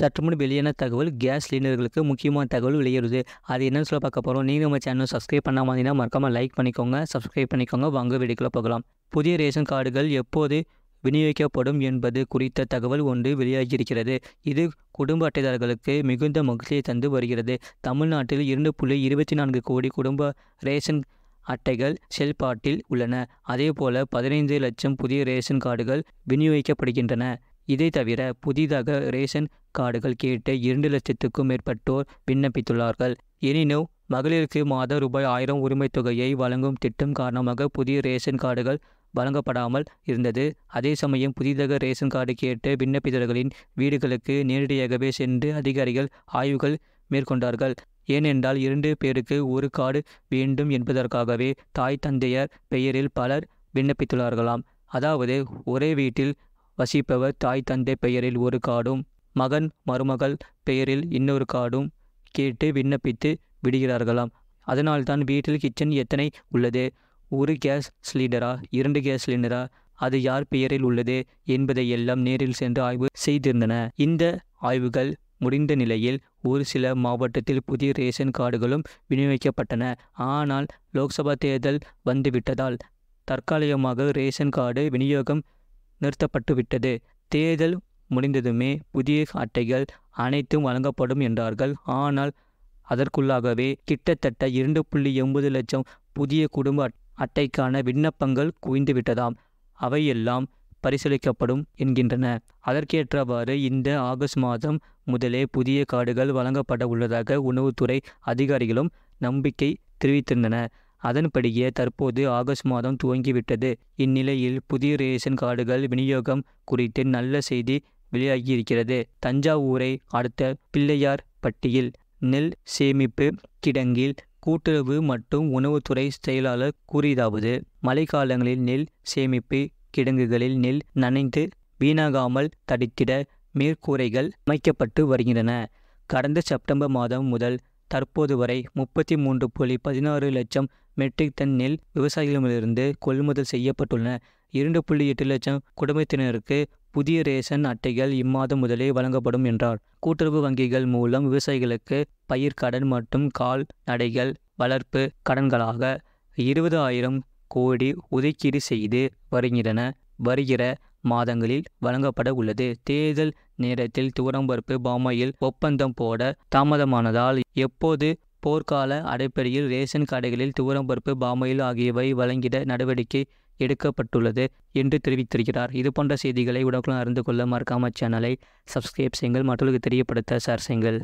சற்று முன் வெளியான தகவல் கேஸ் சிலிண்டர்களுக்கு முக்கியமான தகவல் வெளியேறுது அது என்னன்னு சொல்ல பார்க்க போகிறோம் நீங்கள் நம்ம சேனல் சப்ஸ்கிரைப் பண்ண மாதிரினா மறக்காமல் லைக் பண்ணிக்கோங்க சப்ஸ்கிரைப் பண்ணிக்கோங்க வாங்க வீடுகளை போகலாம் புதிய ரேஷன் கார்டுகள் எப்போது விநியோகிக்கப்படும் என்பது குறித்த தகவல் ஒன்று வெளியாகியிருக்கிறது இது குடும்ப அட்டைதாரர்களுக்கு மிகுந்த மகிழ்ச்சியை தந்து வருகிறது தமிழ்நாட்டில் இரண்டு புள்ளி இருபத்தி நான்கு கோடி குடும்ப ரேஷன் அட்டைகள் செயல்பாட்டில் உள்ளன அதேபோல பதினைந்து லட்சம் புதிய ரேஷன் கார்டுகள் விநியோகிக்கப்படுகின்றன இதை தவிர புதிதாக ரேஷன் கார்டுகள் கேட்டு இரண்டு லட்சத்துக்கும் மேற்பட்டோர் விண்ணப்பித்துள்ளார்கள் எனினும் மகளிருக்கு மாதம் ரூபாய் ஆயிரம் உரிமைத் தொகையை வழங்கும் திட்டம் காரணமாக புதிய ரேஷன் கார்டுகள் வழங்கப்படாமல் இருந்தது அதே சமயம் புதிதாக ரேஷன் கார்டு கேட்டு விண்ணப்பித்தவர்களின் வீடுகளுக்கு நேரடியாகவே சென்று அதிகாரிகள் ஆய்வுகள் மேற்கொண்டார்கள் ஏனென்றால் இரண்டு பேருக்கு ஒரு கார்டு வேண்டும் என்பதற்காகவே தாய் தந்தையர் பெயரில் பலர் விண்ணப்பித்துள்ளார்களாம் அதாவது ஒரே வீட்டில் வசிப்பவர் தாய் தந்தை பெயரில் ஒரு காடும் மகன் மருமகள் பெயரில் இன்னொரு காடும் கேட்டு விண்ணப்பித்து விடுகிறார்களாம் அதனால்தான் வீட்டில் கிச்சன் எத்தனை உள்ளது ஒரு கேஸ் சிலிண்டரா இரண்டு கேஸ் சிலிண்டரா அது யார் பெயரில் உள்ளது என்பதை எல்லாம் நேரில் சென்று ஆய்வு செய்திருந்தன இந்த ஆய்வுகள் முடிந்த நிலையில் ஒரு சில மாவட்டத்தில் புதிய ரேஷன் கார்டுகளும் விநியோகிக்கப்பட்டன ஆனால் லோக்சபா தேர்தல் வந்துவிட்டதால் தற்காலிகமாக ரேஷன் கார்டு விநியோகம் நிறுத்தப்பட்டுவிட்டது தேர்தல் முடிந்ததுமே புதிய அட்டைகள் அனைத்தும் வழங்கப்படும் என்றார்கள் ஆனால் அதற்குள்ளாகவே கிட்டத்தட்ட இரண்டு புள்ளி எண்பது லட்சம் புதிய குடும்ப அட்டைக்கான விண்ணப்பங்கள் குவிந்துவிட்டதாம் அவையெல்லாம் பரிசீலிக்கப்படும் என்கின்றன அதற்கேற்றவாறு இந்த ஆகஸ்ட் மாதம் முதலே புதிய கார்டுகள் வழங்கப்பட உள்ளதாக உணவுத்துறை அதிகாரிகளும் நம்பிக்கை தெரிவித்திருந்தனர் அதன்படியே தற்போது ஆகஸ்ட் மாதம் துவங்கிவிட்டது இந்நிலையில் புதிய ரேஷன் கார்டுகள் விநியோகம் குறித்து நல்ல செய்தி வெளியாகியிருக்கிறது தஞ்சாவூரை அடுத்த பிள்ளையார் பட்டியில் நெல் சேமிப்பு கிடங்கில் கூட்டுறவு மற்றும் உணவுத்துறை செயலாளர் கூறியதாவது மழைக்காலங்களில் நெல் சேமிப்பு கிடங்குகளில் நெல் நனைந்து வீணாகாமல் தடுத்திட மேற்கூரைகள் அமைக்கப்பட்டு வருகின்றன கடந்த செப்டம்பர் மாதம் முதல் தற்போது வரை முப்பத்தி மூன்று புள்ளி பதினாறு லட்சம் மெட்ரிக் டன் நெல் விவசாயிகளிடமிருந்து கொள்முதல் செய்யப்பட்டுள்ளன இரண்டு புள்ளி எட்டு லட்சம் குடும்பத்தினருக்கு புதிய ரேஷன் அட்டைகள் இம்மாதம் முதலே வழங்கப்படும் என்றார் கூட்டுறவு வங்கிகள் மூலம் விவசாயிகளுக்கு பயிர் கடன் மற்றும் நடைகள் வளர்ப்பு கடன்களாக இருபது ஆயிரம் கோடி ஒதுக்கீடு செய்து வருகின்றன வருகிற மாதங்களில் வழங்கப்பட உள்ளது தேர்தல் நேரத்தில் துவரம்பருப்பு பாமாயில் ஒப்பந்தம் போட தாமதமானதால் எப்போது போர்க்கால அடிப்படையில் ரேஷன் கடைகளில் துவரம்பருப்பு பாமையில் ஆகியவை வழங்கிட நடவடிக்கை எடுக்கப்பட்டுள்ளது என்று தெரிவித்திருக்கிறார் இது போன்ற செய்திகளை உடனுக்குள் அறிந்து கொள்ள மறக்காமல் சேனலை சப்ஸ்கிரைப் செய்யுங்கள் மற்றவர்களுக்கு தெரியப்படுத்த சார் செய்யுங்கள்